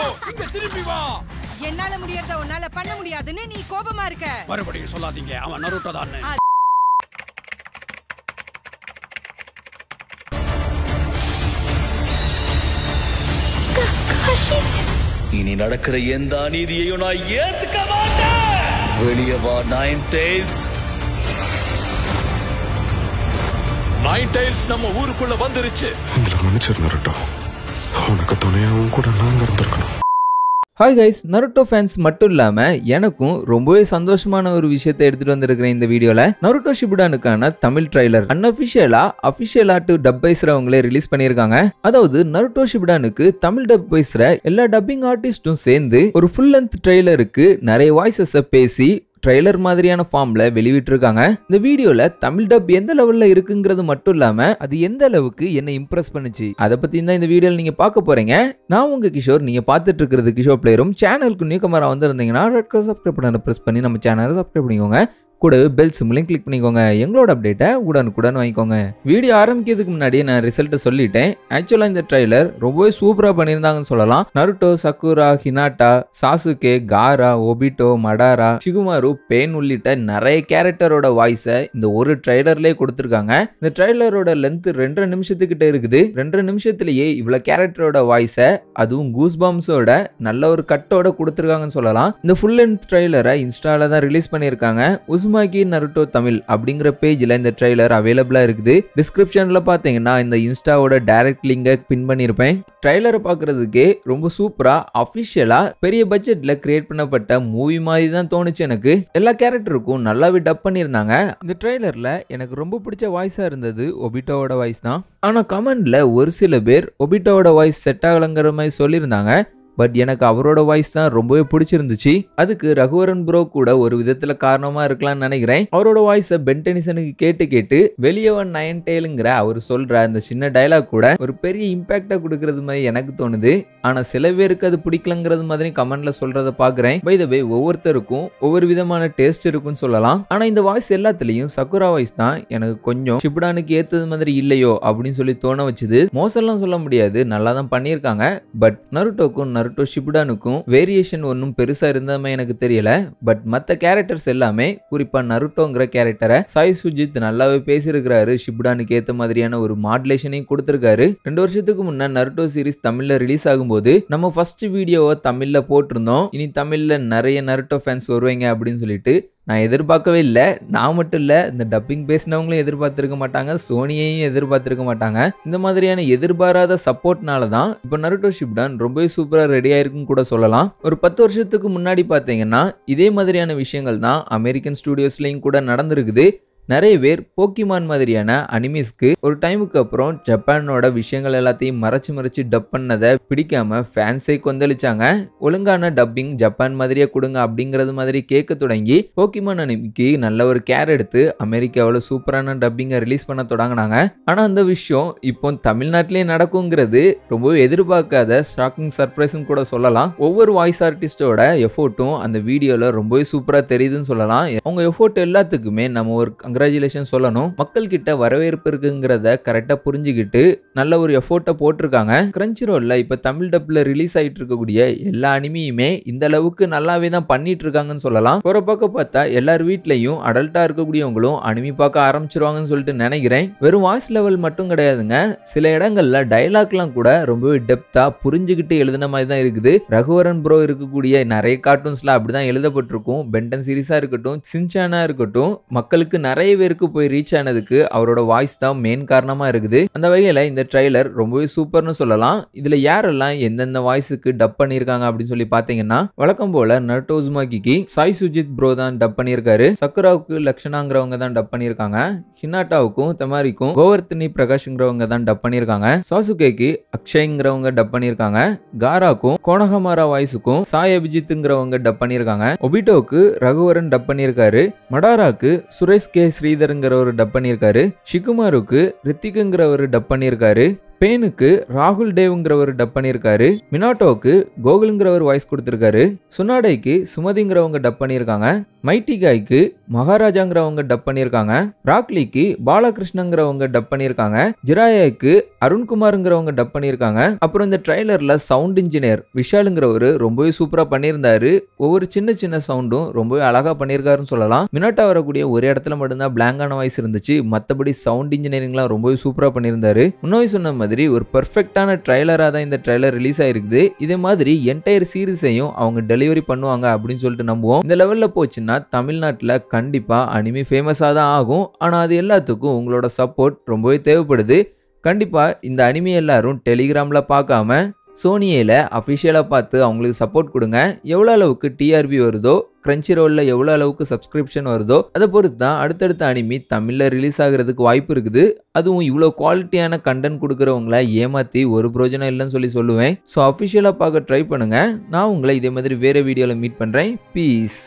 இருக்கட்டும் இங்க திரும்பி வா என்னால முடியாத உன்னால பண்ண முடியாதுன்னு நீ கோபமா இருக்க மறுபடியும் சொல்லாதீங்க அவன் நருட்டோ தான் இனி நடக்கிற எந்த அநீதியையும் நான் ஏத்துக்க மாட்டேன் வெளியே வா நைன் டெய்ல்ஸ் நைன் டெய்ல்ஸ் நம்ம ஊருக்குள்ள வந்துருச்சு உங்களை மன்னிச்சிருந்தோம் உனக்கு துணையாகவும் கூட நாங்கள் இருந்திருக்கணும் ஹாய் கைஸ் நருட்டோ ஃபேன்ஸ் மட்டும் இல்லாமல் எனக்கும் ரொம்பவே சந்தோஷமான ஒரு விஷயத்தை எடுத்துகிட்டு வந்திருக்கிறேன் இந்த வீடியோவில் நருட்டோ ஷிபுடானுக்கான தமிழ் ட்ரைலர் அன்அஃபிஷியலாக அஃபிஷியல் டு டப் பேசுகிறவங்களே ரிலீஸ் பண்ணியிருக்காங்க அதாவது நருட்டோ ஷிபுடானுக்கு தமிழ் டப் பேசுகிற எல்லா டப்பிங் ஆர்டிஸ்ட்டும் சேர்ந்து ஒரு ஃபுல் லென்த் ட்ரெய்லருக்கு நிறைய வாய்ஸஸை பேசி ட்ரெய்லர் மாதிரியான ஃபார்ம்ல வெளியிட்டிருக்காங்க இந்த வீடியோல தமிழ் டப் எந்த லெவல்ல இருக்குங்கிறது மட்டும் இல்லாம அது எந்த அளவுக்கு என்னை இம்ப்ரெஸ் பண்ணுச்சு அதை பத்தி தான் இந்த வீடியோல நீங்க பார்க்க போறீங்க நான் உங்க கிஷோர் நீங்க பார்த்துட்டு இருக்கிறது கிஷோர் பிளேயரும் சேனலுக்கு நியூ கமரா வந்திருந்தீங்கன்னா ரெட் கலர் சப்ஸ்கிரைப் ப்ரெஸ் பண்ணி நம்ம சேனலை சப்ஸ்கிரைப் பண்ணிக்கோங்க கூடவே பெல் சிம்லையும் கிளிக் பண்ணிக்கோங்க எங்களோட அப்டேட்டை உடனுக்குடன் வாங்கிக்கோங்க வீடியோ ஆரம்பிக்கிறதுக்கு முன்னாடியே நான் ரிசல்ட்டை சொல்லிட்டேன் ஆக்சுவலாக இந்த ட்ரைலர் ரொம்பவே சூப்பராக பண்ணியிருந்தாங்கன்னு சொல்லலாம் Naruto Sakura Hinata Sasuke Gaara Obito Madara Shikamaru Pain உள்ளிட்ட நிறைய கேரக்டரோட வாய்ஸை இந்த ஒரு ட்ரைலர்லேயே கொடுத்துருக்காங்க இந்த ட்ரைலரோட லென்த் ரெண்டரை நிமிஷத்துக்கிட்ட இருக்குது ரெண்டரை நிமிஷத்துலேயே இவ்வளோ கேரக்டரோட வாய்ஸை அதுவும் கூஸ் பாம்ஸோட நல்ல ஒரு கட்டோட கொடுத்துருக்காங்கன்னு சொல்லலாம் இந்த ஃபுல் லென்த் ட்ரைலரை இன்ஸ்டாவில் தான் ரிலீஸ் பண்ணியிருக்காங்க உஸ்ம உருமாகி நருட்டோ தமிழ் அப்படிங்கிற பேஜில் இந்த ட்ரைலர் அவைலபிளாக இருக்குது டிஸ்கிரிப்ஷனில் பார்த்தீங்கன்னா இந்த இன்ஸ்டாவோட டைரக்ட் லிங்கை பின் பண்ணியிருப்பேன் ட்ரெய்லரை பார்க்குறதுக்கு ரொம்ப சூப்பராக அஃபிஷியலாக பெரிய பட்ஜெட்டில் கிரியேட் பண்ணப்பட்ட மூவி மாதிரி தான் தோணுச்சு எனக்கு எல்லா கேரக்டருக்கும் நல்லாவே டப் பண்ணியிருந்தாங்க இந்த ட்ரைலரில் எனக்கு ரொம்ப பிடிச்ச வாய்ஸாக இருந்தது ஒபிட்டோவோட வாய்ஸ் தான் ஆனால் கமெண்டில் ஒரு சில பேர் ஒபிட்டோவோட வாய்ஸ் செட் ஆகலங்கிற மாதிரி சொல்லியிருந்தாங்க பட் எனக்கு அவரோட வாய்ஸ் தான் ரொம்பவே பிடிச்சிருந்துச்சு அதுக்கு ரகுவரன் ப்ரோ கூட ஒரு விதத்துல காரணமா இருக்கலாம்னு நினைக்கிறேன் அவரோட வாய்ஸை பென்டனிசனுக்கு கேட்டு கேட்டு வெளியவன் நயன் டேலுங்கிற அவர் சொல்ற அந்த சின்ன டைலாக் கூட ஒரு பெரிய இம்பாக்ட கொடுக்கறது மாதிரி எனக்கு தோணுது ஆனா சில பேருக்கு அது பிடிக்கலங்கிறது மாதிரி கமெண்ட்ல சொல்றத பாக்குறேன் பை த வே ஒவ்வொருத்தருக்கும் ஒவ்வொரு விதமான டேஸ்ட் இருக்குன்னு சொல்லலாம் ஆனா இந்த வாய்ஸ் எல்லாத்துலயும் சக்குரா வாய்ஸ் தான் எனக்கு கொஞ்சம் ஷிப்டானுக்கு ஏத்தது மாதிரி இல்லையோ அப்படின்னு சொல்லி தோண வச்சுது மோசம்லாம் சொல்ல முடியாது நல்லா தான் பண்ணியிருக்காங்க பட் நருட்டோக்கும் நருட்டோ ஷிப்டானுக்கும் வேரியேஷன் ஒன்றும் பெருசாக இருந்தாமே எனக்கு தெரியல பட் மற்ற கேரக்டர்ஸ் எல்லாமே குறிப்பாக நருட்டோங்கிற கேரக்டரை சாய் சுஜித் நல்லாவே பேசியிருக்கிறாரு ஷிப்டானுக்கு ஏற்ற மாதிரியான ஒரு மாடுலேஷனையும் கொடுத்துருக்காரு ரெண்டு வருஷத்துக்கு முன்னே நருட்டோ சீரிஸ் தமிழில் ரிலீஸ் ஆகும்போது நம்ம ஃபர்ஸ்ட் வீடியோவை தமிழில் போட்டிருந்தோம் இனி தமிழில் நிறைய நருட்டோ ஃபேன்ஸ் வருவாங்க அப்படின்னு சொல்லிட்டு நான் எதிர்பார்க்கவே இல்லை நான் மட்டும் இல்லை இந்த டப்பிங் பேசினவங்களும் எதிர்பார்த்துருக்க மாட்டாங்க சோனியையும் எதிர்பார்த்துருக்க மாட்டாங்க இந்த மாதிரியான எதிர்பாராத சப்போர்ட்னால தான் இப்போ நருட்டோ ஷிப்டான் ரொம்பவே சூப்பராக ரெடி ஆயிருக்கும் கூட சொல்லலாம் ஒரு பத்து வருஷத்துக்கு முன்னாடி பார்த்தீங்கன்னா இதே மாதிரியான விஷயங்கள் தான் அமெரிக்கன் ஸ்டூடியோஸ்லேயும் கூட நடந்திருக்குது நிறைய பேர் போக்கிமான் மாதிரியான அனிமிஸ்க்கு ஒரு டைமுக்கு அப்புறம் ஜப்பானோட விஷயங்கள் எல்லாத்தையும் மறைச்சு மறைச்சு டப் பண்ணதை பிடிக்காம ஃபேன்ஸை கொந்தளிச்சாங்க ஒழுங்கான டப்பிங் ஜப்பான் மாதிரியே கொடுங்க அப்படிங்கிறது மாதிரி கேட்க தொடங்கி போக்கிமான் அனிமிக்கு நல்ல ஒரு கேர் எடுத்து அமெரிக்காவில் சூப்பரான டப்பிங்கை ரிலீஸ் பண்ண தொடங்கினாங்க ஆனால் அந்த விஷயம் இப்போ தமிழ்நாட்டிலே நடக்குங்கிறது ரொம்ப எதிர்பார்க்காத ஷாக்கிங் சர்ப்ரைஸ்னு கூட சொல்லலாம் ஒவ்வொரு வாய்ஸ் ஆர்டிஸ்டோட எஃபோர்ட்டும் அந்த வீடியோவில் ரொம்பவே சூப்பராக தெரியுதுன்னு சொல்லலாம் அவங்க எஃபோர்ட் எல்லாத்துக்குமே நம்ம ஒரு கங்க்ராச்சுலேஷன் சொல்லணும் மக்கள் கிட்ட வரவேற்பு இருக்குங்கிறத கரெக்டாக புரிஞ்சுக்கிட்டு நல்ல ஒரு எஃபோர்ட்டை போட்டிருக்காங்க கிரஞ்சி ரோலில் இப்போ தமிழ் டப்பில் ரிலீஸ் ஆகிட்டு இருக்கக்கூடிய எல்லா அனிமியுமே இந்த அளவுக்கு நல்லாவே தான் பண்ணிட்டு இருக்காங்கன்னு சொல்லலாம் ஒரு பக்கம் பார்த்தா எல்லார் வீட்லையும் அடல்ட்டாக இருக்கக்கூடியவங்களும் அனிமி பார்க்க ஆரம்பிச்சிருவாங்கன்னு சொல்லிட்டு நினைக்கிறேன் வெறும் வாய்ஸ் லெவல் மட்டும் கிடையாதுங்க சில இடங்களில் டைலாக்லாம் கூட ரொம்பவே டெப்த்தாக புரிஞ்சுக்கிட்டு எழுதின மாதிரி தான் இருக்குது ரகுவரன் ப்ரோ இருக்கக்கூடிய நிறைய கார்ட்டூன்ஸில் அப்படிதான் எழுதப்பட்டிருக்கும் பென்டன் சீரீஸாக இருக்கட்டும் சின்சானா இருக்கட்டும் மக்களுக்கு நிறைய நிறைய பேருக்கு போய் ரீச் ஆனதுக்கு அவரோட வாய்ஸ் தான் மெயின் காரணமாக இருக்குது அந்த வகையில் இந்த ட்ரெய்லர் ரொம்பவே சூப்பர்னு சொல்லலாம் இதில் யாரெல்லாம் எந்தெந்த வாய்ஸுக்கு டப் பண்ணியிருக்காங்க அப்படின்னு சொல்லி பார்த்தீங்கன்னா வழக்கம் போல நர்டோஸ்மா கிக்கி சாய் சுஜித் ப்ரோ தான் டப் பண்ணியிருக்காரு சக்ராவுக்கு லக்ஷனாங்கிறவங்க தான் டப் பண்ணியிருக்காங்க ஹினாட்டாவுக்கும் தெமாரிக்கும் கோவர்த்தினி பிரகாஷ்ங்கிறவங்க தான் டப் பண்ணியிருக்காங்க சாசுகேக்கு அக்ஷய்ங்கிறவங்க டப் பண்ணியிருக்காங்க காராக்கும் கோனகமாரா வாய்ஸுக்கும் சாய் அபிஜித்துங்கிறவங்க டப் பண்ணியிருக்காங்க ஒபிட்டோவுக்கு ரகுவரன் டப் பண்ணியிருக்காரு மடாராக்கு சுரேஷ் கே ஸ்ரீதருங்கிற ஒரு டப் பண்ணியிருக்காரு ஷிகுமாருக்கு ரித்திகுங்கிற ஒரு டப் பண்ணியிருக்காரு பெயினுக்கு ராகுல் டேவ்ங்கிறவர் டப் பண்ணியிருக்காரு மினாட்டோவுக்கு கோகுலுங்கிறவர் வாய்ஸ் கொடுத்துருக்காரு சுனாடைக்கு சுமதிங்கிறவங்க டப் பண்ணியிருக்காங்க மைட்டிகாய்க்கு மகாராஜாங்கிறவங்க டப் பண்ணியிருக்காங்க ராக்லிக்கு பாலகிருஷ்ணங்கிறவங்க டப் பண்ணியிருக்காங்க ஜிராயாக்கு அருண்குமாருங்கிறவங்க டப் பண்ணியிருக்காங்க அப்புறம் இந்த ட்ரைலரில் சவுண்ட் இன்ஜினியர் விஷாலுங்கிறவர் ரொம்பவே சூப்பராக பண்ணியிருந்தாரு ஒவ்வொரு சின்ன சின்ன சவுண்டும் ரொம்பவே அழகாக பண்ணியிருக்காருன்னு சொல்லலாம் மினாட்டா வரக்கூடிய ஒரு இடத்துல மட்டும்தான் பிளாங்கான வாய்ஸ் இருந்துச்சு மற்றபடி சவுண்ட் இன்ஜினியரிங்லாம் ரொம்பவே சூப்பராக பண்ணியிருந்தாரு முன்னாடி சொன்ன மாதிரி மாதிரி ஒரு பெர்ஃபெக்டான ட்ரைலராக தான் இந்த ட்ரைலர் ரிலீஸ் ஆயிருக்குது இதே மாதிரி என்டையர் சீரீஸையும் அவங்க டெலிவரி பண்ணுவாங்க அப்படின்னு சொல்லிட்டு நம்புவோம் இந்த லெவலில் போச்சுன்னா தமிழ்நாட்டில் கண்டிப்பாக அனிமி ஃபேமஸாக தான் ஆகும் ஆனால் அது எல்லாத்துக்கும் உங்களோட சப்போர்ட் ரொம்பவே தேவைப்படுது கண்டிப்பாக இந்த அனிமி எல்லாரும் டெலிகிராமில் பார்க்காம சோனியில் அஃபிஷியலாக பார்த்து அவங்களுக்கு சப்போர்ட் கொடுங்க எவ்வளோ அளவுக்கு டிஆர்பி வருதோ கிரன்ச்சி ரோலில் எவ்வளோ அளவுக்கு சப்ஸ்கிரிப்ஷன் வருதோ அதை பொறுத்து தான் அடுத்தடுத்த அனிமி தமிழில் ரிலீஸ் ஆகிறதுக்கு வாய்ப்பு இருக்குது அதுவும் இவ்வளோ குவாலிட்டியான கண்டென்ட் கொடுக்குறவங்கள ஏமாற்றி ஒரு பிரோஜனம் இல்லைன்னு சொல்லி சொல்லுவேன் ஸோ அஃபிஷியலாக பார்க்க ட்ரை பண்ணுங்கள் நான் உங்களை இதே மாதிரி வேறு வீடியோவில் மீட் பண்ணுறேன் பீஸ்